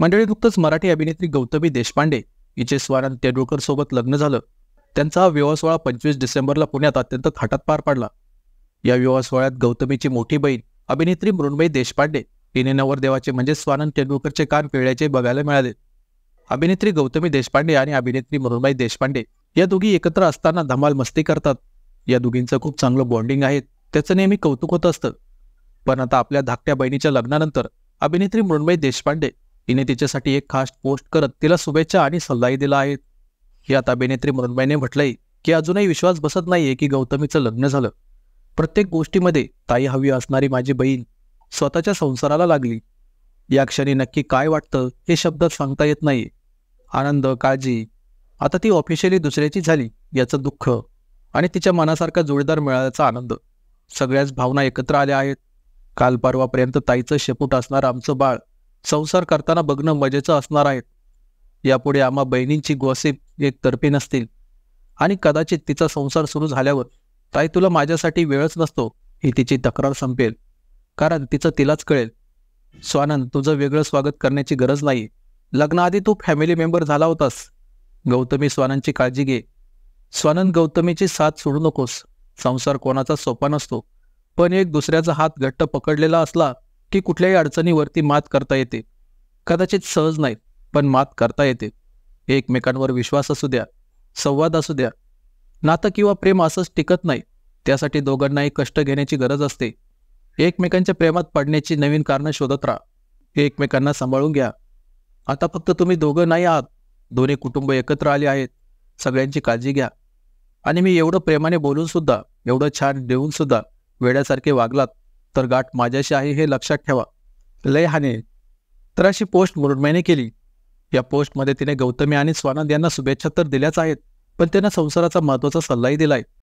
मंडळी नुकतंच मराठी अभिनेत्री गौतमी देशपांडे हिचे स्वानंद तेंडुलकर सोबत लग्न झालं त्यांचा हा विवाह सोहळा पंचवीस डिसेंबरला पुण्यात अत्यंत थाटात पार पडला या विवाह सोहळ्यात गौतमीची मोठी बहीण अभिनेत्री मृण्मयी देशपांडे हिने नवरदेवाचे म्हणजे स्वानंद तेंडुलकरचे कान पिळ्याचे बघायला मिळाले अभिनेत्री गौतमी देशपांडे आणि अभिनेत्री मृण्मयी देशपांडे या दोघी एकत्र असताना धमाल मस्ती करतात या दोघींचं खूप चांगलं बॉन्डिंग आहे त्याचं नेहमी कौतुक होत असतं पण आता आपल्या धाकट्या बहिणीच्या लग्नानंतर अभिनेत्री मृण्मयी देशपांडे तिने तिच्यासाठी एक खास पोस्ट करत तिला शुभेच्छा आणि सल्लाही दिला आहे यात अभिनेत्री मृणबाईने म्हटलंय की अजूनही विश्वास बसत नाहीये की गौतमीचं लग्न झालं प्रत्येक गोष्टीमध्ये ताई हवी असणारी माझी बहीण स्वतःच्या संसाराला लागली या क्षणी नक्की काय वाटतं हे शब्द सांगता येत नाही आनंद काळजी आता ती ऑफिशियली दुसऱ्याची झाली याचं दुःख आणि तिच्या मनासारखा जोडीदार मिळाल्याचा आनंद सगळ्याच भावना एकत्र आल्या आहेत काल परवापर्यंत ताईचं शेपूट असणार आमचं बाळ संसार करताना बघणं मजेचं असणार आहे यापुढे आम्हा बहिणींची गॉसिप तर्फी नसतील आणि कदाचित तिचा संसार सुरू झाल्यावर ताई तुला माझ्यासाठी वेळच नसतो ही तिची तक्रार संपेल कारण तिचं तिलाच कळेल स्वानंद तुझं वेगळं स्वागत करण्याची गरज नाही लग्नाआधी तू फॅमिली मेंबर झाला होतास गौतमी स्वानंदची काळजी घे स्वानंद गौतमीची साथ सोडू नकोस संसार कोणाचा सोपा नसतो पण एक दुसऱ्याचा हात घट्ट पकडलेला असला की कुठल्याही अडचणीवरती मात करता येते कदाचित सहज नाही पण मात करता येते एकमेकांवर विश्वास असू द्या संवाद असू द्या नातं किंवा प्रेम असंच टिकत नाही त्यासाठी दोघांनाही कष्ट घेण्याची गरज असते एकमेकांच्या प्रेमात पडण्याची नवीन कारणं शोधत राहा एकमेकांना सांभाळून घ्या आता फक्त तुम्ही दोघं नाही आहात दोन्ही कुटुंब एकत्र आले आहेत सगळ्यांची काळजी घ्या आणि मी एवढं प्रेमाने बोलून सुद्धा एवढं छान देऊन सुद्धा वेड्यासारखे वागलात तर गाठ माझ्याशी आहे हे लक्षात ठेवा लय हाने तर अशी पोस्ट मुरुडमॅने केली या पोस्टमध्ये तिने गौतमी आणि स्वानंद यांना शुभेच्छा तर दिल्याच आहेत पण त्यांना संसाराचा महत्वाचा सल्लाही दिलाय